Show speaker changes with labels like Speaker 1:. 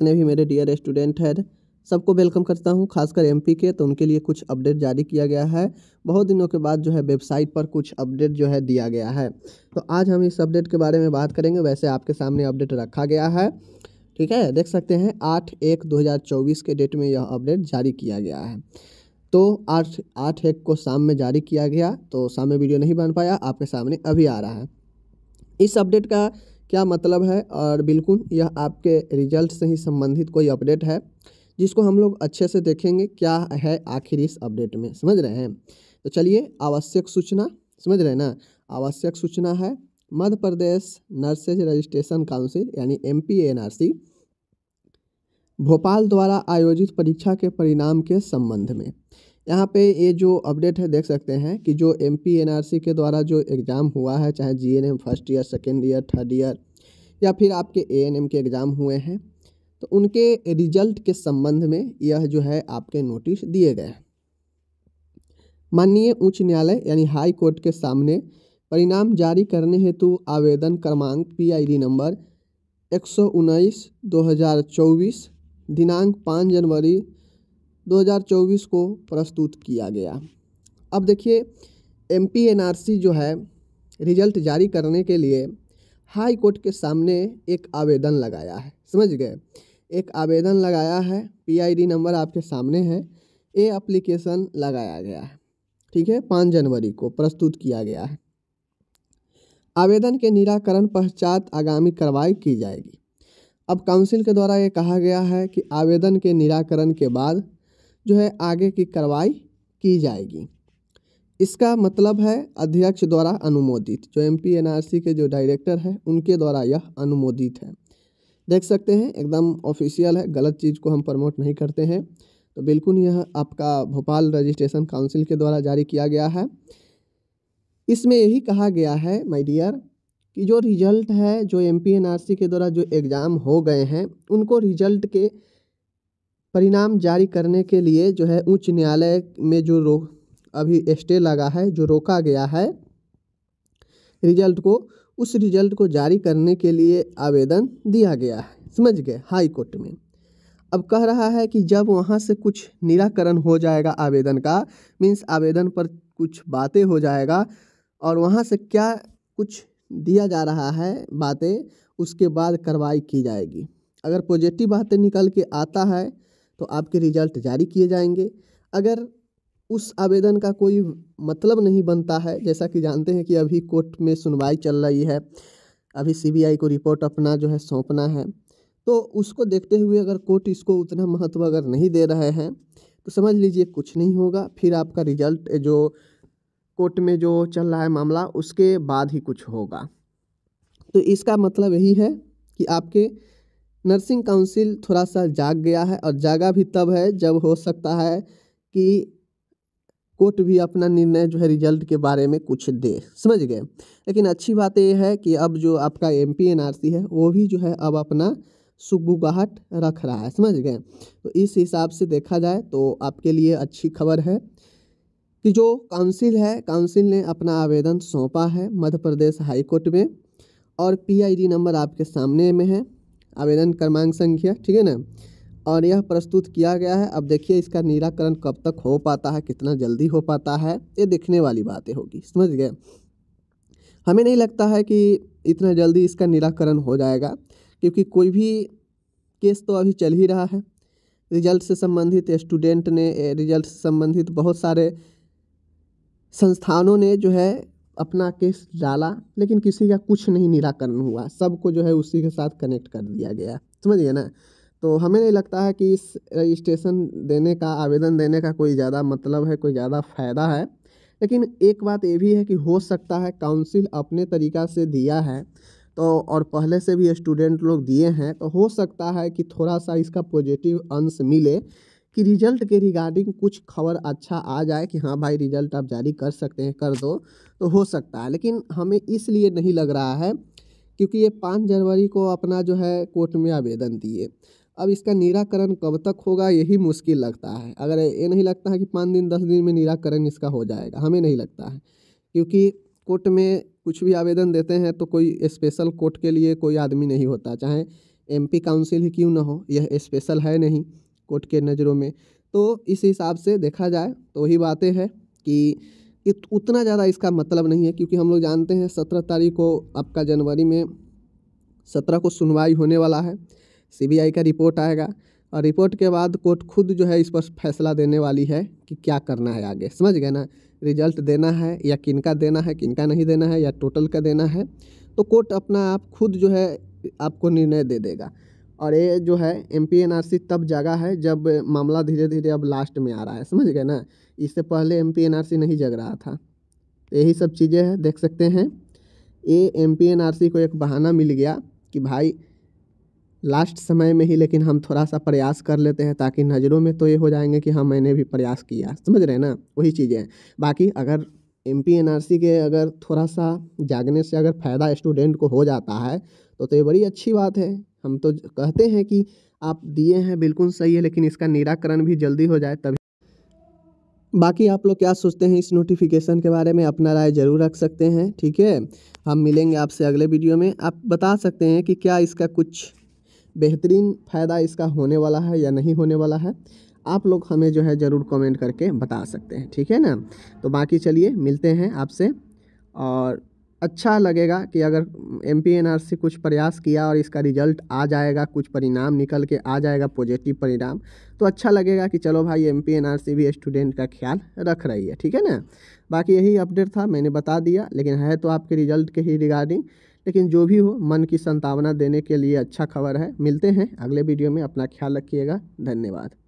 Speaker 1: जितने भी मेरे डियर स्टूडेंट हैं सबको वेलकम करता हूं खासकर एमपी के तो उनके लिए कुछ अपडेट जारी किया गया है बहुत दिनों के बाद जो है वेबसाइट पर कुछ अपडेट जो है दिया गया है तो आज हम इस अपडेट के बारे में बात करेंगे वैसे आपके सामने अपडेट रखा गया है ठीक है देख सकते हैं आठ एक दो हज़ार चौबीस के डेट में यह अपडेट जारी किया गया है तो आठ आठ एक को शाम में जारी किया गया तो शाम में वीडियो नहीं बन पाया आपके सामने अभी आ रहा है इस अपडेट का क्या मतलब है और बिल्कुल यह आपके रिजल्ट से ही संबंधित कोई अपडेट है जिसको हम लोग अच्छे से देखेंगे क्या है आखिर इस अपडेट में समझ रहे हैं तो चलिए आवश्यक सूचना समझ रहे हैं ना आवश्यक सूचना है Madhya Pradesh nurses registration council यानी एम भोपाल द्वारा आयोजित परीक्षा के परिणाम के संबंध में यहाँ पे ये जो अपडेट है देख सकते हैं कि जो एम के द्वारा जो एग्ज़ाम हुआ है चाहे जी first year second year third year या फिर आपके ए के एग्ज़ाम हुए हैं तो उनके रिजल्ट के संबंध में यह जो है आपके नोटिस दिए गए हैं माननीय उच्च न्यायालय यानी हाई कोर्ट के सामने परिणाम जारी करने हेतु आवेदन क्रमांक पीआईडी नंबर एक सौ उन्नीस दो हज़ार चौबीस दिनांक पाँच जनवरी 2024 को प्रस्तुत किया गया अब देखिए M P N R C जो है रिजल्ट जारी करने के लिए हाई कोर्ट के सामने एक आवेदन लगाया है समझ गए एक आवेदन लगाया है पीआईडी नंबर आपके सामने है ए अप्लीकेशन लगाया गया है ठीक है पाँच जनवरी को प्रस्तुत किया गया है आवेदन के निराकरण पश्चात आगामी कार्रवाई की जाएगी अब काउंसिल के द्वारा ये कहा गया है कि आवेदन के निराकरण के बाद जो है आगे की कार्रवाई की जाएगी इसका मतलब है अध्यक्ष द्वारा अनुमोदित जो एम पी के जो डायरेक्टर है उनके द्वारा यह अनुमोदित है देख सकते हैं एकदम ऑफिशियल है गलत चीज़ को हम प्रमोट नहीं करते हैं तो बिल्कुल यह आपका भोपाल रजिस्ट्रेशन काउंसिल के द्वारा जारी किया गया है इसमें यही कहा गया है माय डियर कि जो रिजल्ट है जो एम पी के द्वारा जो एग्ज़ाम हो गए हैं उनको रिजल्ट के परिणाम जारी करने के लिए जो है उच्च न्यायालय में जो अभी स्टे लगा है जो रोका गया है रिजल्ट को उस रिजल्ट को जारी करने के लिए आवेदन दिया गया है समझ गए हाई कोर्ट में अब कह रहा है कि जब वहाँ से कुछ निराकरण हो जाएगा आवेदन का मीन्स आवेदन पर कुछ बातें हो जाएगा और वहाँ से क्या कुछ दिया जा रहा है बातें उसके बाद कार्रवाई की जाएगी अगर पॉजिटिव बातें निकल के आता है तो आपके रिजल्ट जारी किए जाएंगे अगर उस आवेदन का कोई मतलब नहीं बनता है जैसा कि जानते हैं कि अभी कोर्ट में सुनवाई चल रही है अभी सीबीआई को रिपोर्ट अपना जो है सौंपना है तो उसको देखते हुए अगर कोर्ट इसको उतना महत्व अगर नहीं दे रहे हैं तो समझ लीजिए कुछ नहीं होगा फिर आपका रिजल्ट जो कोर्ट में जो चल रहा है मामला उसके बाद ही कुछ होगा तो इसका मतलब यही है कि आपके नर्सिंग काउंसिल थोड़ा सा जाग गया है और जागा भी तब है जब हो सकता है कि कोर्ट भी अपना निर्णय जो है रिजल्ट के बारे में कुछ दे समझ गए लेकिन अच्छी बात यह है कि अब जो आपका एम पी है वो भी जो है अब अपना सुगबुगाहट रख रहा है समझ गए तो इस हिसाब से देखा जाए तो आपके लिए अच्छी खबर है कि जो काउंसिल है काउंसिल ने अपना आवेदन सौंपा है मध्य प्रदेश हाई कोर्ट में और पीआईडी नंबर आपके सामने में है आवेदन क्रमांक संख्या ठीक है ना और यह प्रस्तुत किया गया है अब देखिए इसका निराकरण कब तक हो पाता है कितना जल्दी हो पाता है ये देखने वाली बातें होगी समझ गए हमें नहीं लगता है कि इतना जल्दी इसका निराकरण हो जाएगा क्योंकि कोई भी केस तो अभी चल ही रहा है रिजल्ट से संबंधित स्टूडेंट ने रिजल्ट से संबंधित बहुत सारे संस्थानों ने जो है अपना केस डाला लेकिन किसी का कुछ नहीं निराकरण हुआ सबको जो है उसी के साथ कनेक्ट कर दिया गया समझ गए ना तो हमें नहीं लगता है कि इस रजिस्ट्रेशन देने का आवेदन देने का कोई ज़्यादा मतलब है कोई ज़्यादा फ़ायदा है लेकिन एक बात ये भी है कि हो सकता है काउंसिल अपने तरीक़ा से दिया है तो और पहले से भी स्टूडेंट लोग दिए हैं तो हो सकता है कि थोड़ा सा इसका पॉजिटिव अंश मिले कि रिजल्ट के रिगार्डिंग कुछ खबर अच्छा आ जाए कि हाँ भाई रिजल्ट आप जारी कर सकते हैं कर दो तो हो सकता है लेकिन हमें इसलिए नहीं लग रहा है क्योंकि ये पाँच जनवरी को अपना जो है कोर्ट में आवेदन दिए अब इसका निराकरण कब तक होगा यही मुश्किल लगता है अगर ये नहीं लगता है कि पाँच दिन दस दिन में निराकरण इसका हो जाएगा हमें नहीं लगता है क्योंकि कोर्ट में कुछ भी आवेदन देते हैं तो कोई स्पेशल कोर्ट के लिए कोई आदमी नहीं होता चाहे एम काउंसिल ही क्यों ना हो यह स्पेशल है नहीं कोर्ट के नज़रों में तो इस हिसाब से देखा जाए तो वही बातें हैं कि उतना ज़्यादा इसका मतलब नहीं है क्योंकि हम लोग जानते हैं सत्रह तारीख को आपका जनवरी में सत्रह को सुनवाई होने वाला है सीबीआई का रिपोर्ट आएगा और रिपोर्ट के बाद कोर्ट खुद जो है इस पर फैसला देने वाली है कि क्या करना है आगे समझ गए ना रिजल्ट देना है या किनका देना है किनका नहीं देना है या टोटल का देना है तो कोर्ट अपना आप खुद जो है आपको निर्णय दे देगा और ये जो है M P N R C तब जगा है जब मामला धीरे धीरे अब लास्ट में आ रहा है समझ गए ना इससे पहले M P N R C नहीं जग रहा था तो यही सब चीज़ें हैं देख सकते हैं ये M P N R C को एक बहाना मिल गया कि भाई लास्ट समय में ही लेकिन हम थोड़ा सा प्रयास कर लेते हैं ताकि नज़रों में तो ये हो जाएंगे कि हाँ मैंने भी प्रयास किया समझ रहे हैं ना वही चीज़ें बाकी अगर M P N R C के अगर थोड़ा सा जागने से अगर फ़ायदा स्टूडेंट को हो जाता है तो तो ये बड़ी अच्छी बात है हम तो कहते हैं कि आप दिए हैं बिल्कुल सही है लेकिन इसका निराकरण भी जल्दी हो जाए तभी बाकी आप लोग क्या सोचते हैं इस नोटिफिकेशन के बारे में अपना राय ज़रूर रख सकते हैं ठीक है हम मिलेंगे आपसे अगले वीडियो में आप बता सकते हैं कि क्या इसका कुछ बेहतरीन फ़ायदा इसका होने वाला है या नहीं होने वाला है आप लोग हमें जो है ज़रूर कमेंट करके बता सकते हैं ठीक है ना तो बाकी चलिए मिलते हैं आपसे और अच्छा लगेगा कि अगर एम पी एन आर कुछ प्रयास किया और इसका रिजल्ट आ जाएगा कुछ परिणाम निकल के आ जाएगा पॉजिटिव परिणाम तो अच्छा लगेगा कि चलो भाई एम पी एन आर भी स्टूडेंट का ख्याल रख रही है ठीक है ना बाकी यही अपडेट था मैंने बता दिया लेकिन है तो आपके रिजल्ट के ही रिगार्डिंग लेकिन जो भी हो मन की संतावना देने के लिए अच्छा खबर है मिलते हैं अगले वीडियो में अपना ख्याल रखिएगा धन्यवाद